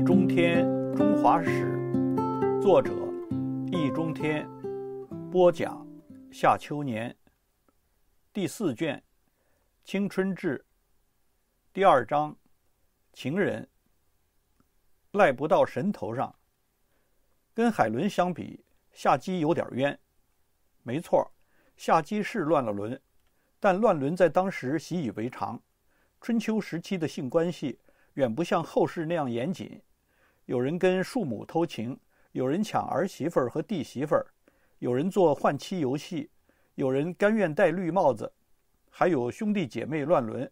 易中天《中华史》，作者易中天，播讲夏秋年。第四卷《青春志》第二章《情人》赖不到神头上。跟海伦相比，夏姬有点冤。没错，夏姬是乱了伦，但乱伦在当时习以为常。春秋时期的性关系远不像后世那样严谨。有人跟庶母偷情，有人抢儿媳妇儿和弟媳妇儿，有人做换妻游戏，有人甘愿戴绿帽子，还有兄弟姐妹乱伦。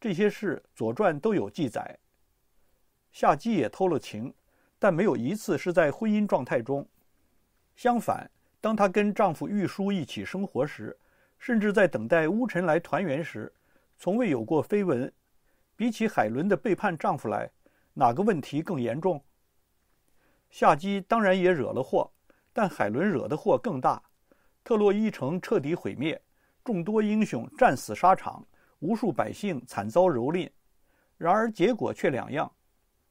这些事《左传》都有记载。夏姬也偷了情，但没有一次是在婚姻状态中。相反，当她跟丈夫玉书一起生活时，甚至在等待巫臣来团圆时，从未有过绯闻。比起海伦的背叛丈夫来，哪个问题更严重？夏姬当然也惹了祸，但海伦惹的祸更大。特洛伊城彻底毁灭，众多英雄战死沙场，无数百姓惨遭蹂躏。然而结果却两样。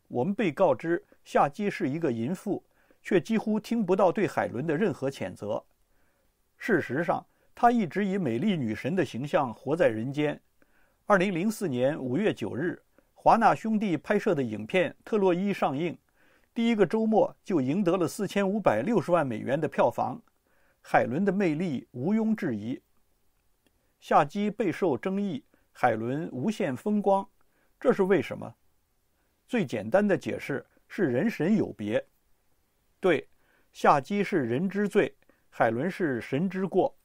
我们被告知夏姬是一个淫妇，却几乎听不到对海伦的任何谴责。事实上，她一直以美丽女神的形象活在人间。二零零四年五月九日。华纳兄弟拍摄的影片《特洛伊》上映，第一个周末就赢得了四千五百六十万美元的票房。海伦的魅力毋庸置疑。夏姬备受争议，海伦无限风光，这是为什么？最简单的解释是人神有别。对，夏姬是人之罪，海伦是神之过。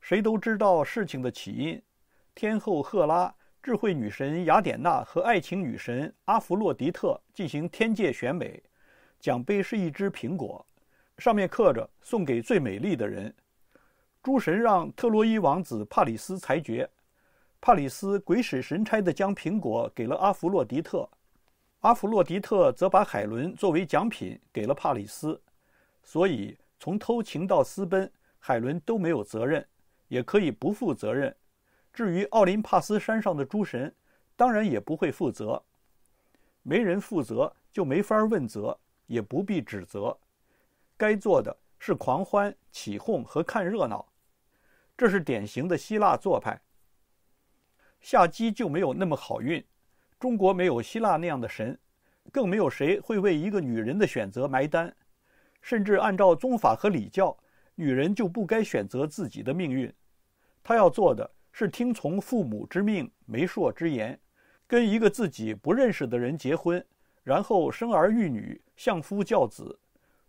谁都知道事情的起因，天后赫拉。智慧女神雅典娜和爱情女神阿弗洛狄特进行天界选美，奖杯是一只苹果，上面刻着“送给最美丽的人”。诸神让特洛伊王子帕里斯裁决，帕里斯鬼使神差地将苹果给了阿弗洛狄特，阿弗洛狄特则把海伦作为奖品给了帕里斯。所以，从偷情到私奔，海伦都没有责任，也可以不负责任。至于奥林帕斯山上的诸神，当然也不会负责。没人负责，就没法问责，也不必指责。该做的是狂欢、起哄和看热闹，这是典型的希腊做派。夏姬就没有那么好运。中国没有希腊那样的神，更没有谁会为一个女人的选择埋单。甚至按照宗法和礼教，女人就不该选择自己的命运，她要做的。是听从父母之命、媒妁之言，跟一个自己不认识的人结婚，然后生儿育女、相夫教子。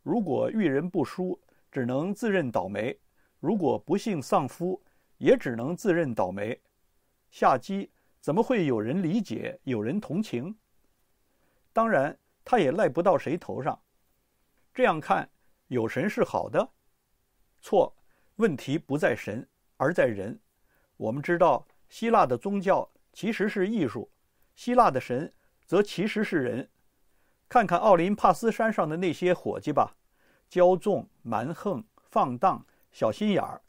如果遇人不淑，只能自认倒霉；如果不幸丧夫，也只能自认倒霉。下机怎么会有人理解、有人同情？当然，他也赖不到谁头上。这样看，有神是好的。错，问题不在神，而在人。我们知道，希腊的宗教其实是艺术，希腊的神则其实是人。看看奥林帕斯山上的那些伙计吧，骄纵、蛮横、放荡、小心眼儿，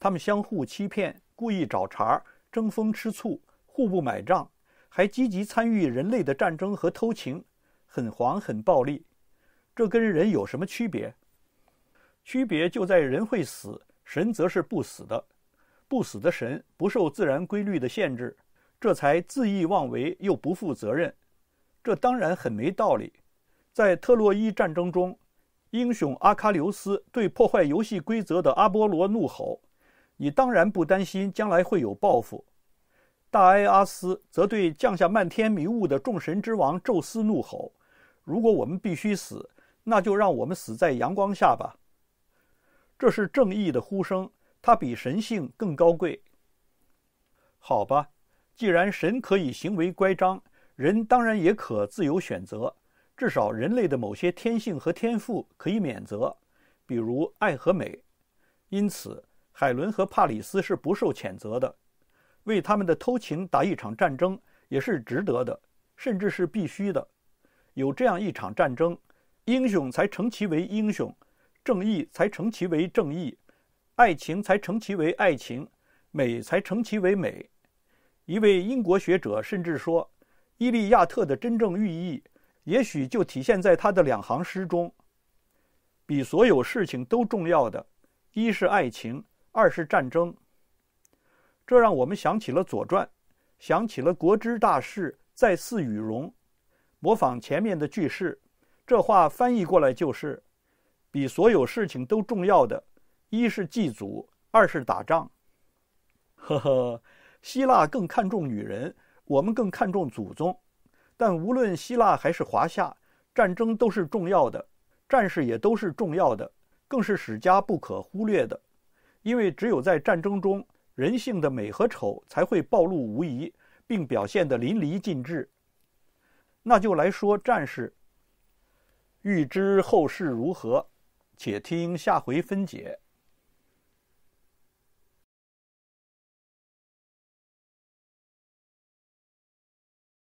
他们相互欺骗，故意找茬，争风吃醋，互不买账，还积极参与人类的战争和偷情，很黄很暴力。这跟人有什么区别？区别就在人会死，神则是不死的。不死的神不受自然规律的限制，这才恣意妄为又不负责任，这当然很没道理。在特洛伊战争中，英雄阿喀琉斯对破坏游戏规则的阿波罗怒吼：“你当然不担心将来会有报复。”大埃阿斯则对降下漫天迷雾的众神之王宙斯怒吼：“如果我们必须死，那就让我们死在阳光下吧。”这是正义的呼声。它比神性更高贵。好吧，既然神可以行为乖张，人当然也可自由选择。至少人类的某些天性和天赋可以免责，比如爱和美。因此，海伦和帕里斯是不受谴责的。为他们的偷情打一场战争也是值得的，甚至是必须的。有这样一场战争，英雄才成其为英雄，正义才成其为正义。爱情才成其为爱情，美才成其为美。一位英国学者甚至说，《伊利亚特》的真正寓意，也许就体现在他的两行诗中：比所有事情都重要的，一是爱情，二是战争。这让我们想起了《左传》，想起了“国之大事，在祀与戎”。模仿前面的句式，这话翻译过来就是：比所有事情都重要的。一是祭祖，二是打仗。呵呵，希腊更看重女人，我们更看重祖宗。但无论希腊还是华夏，战争都是重要的，战士也都是重要的，更是史家不可忽略的。因为只有在战争中，人性的美和丑才会暴露无遗，并表现得淋漓尽致。那就来说战士。欲知后事如何，且听下回分解。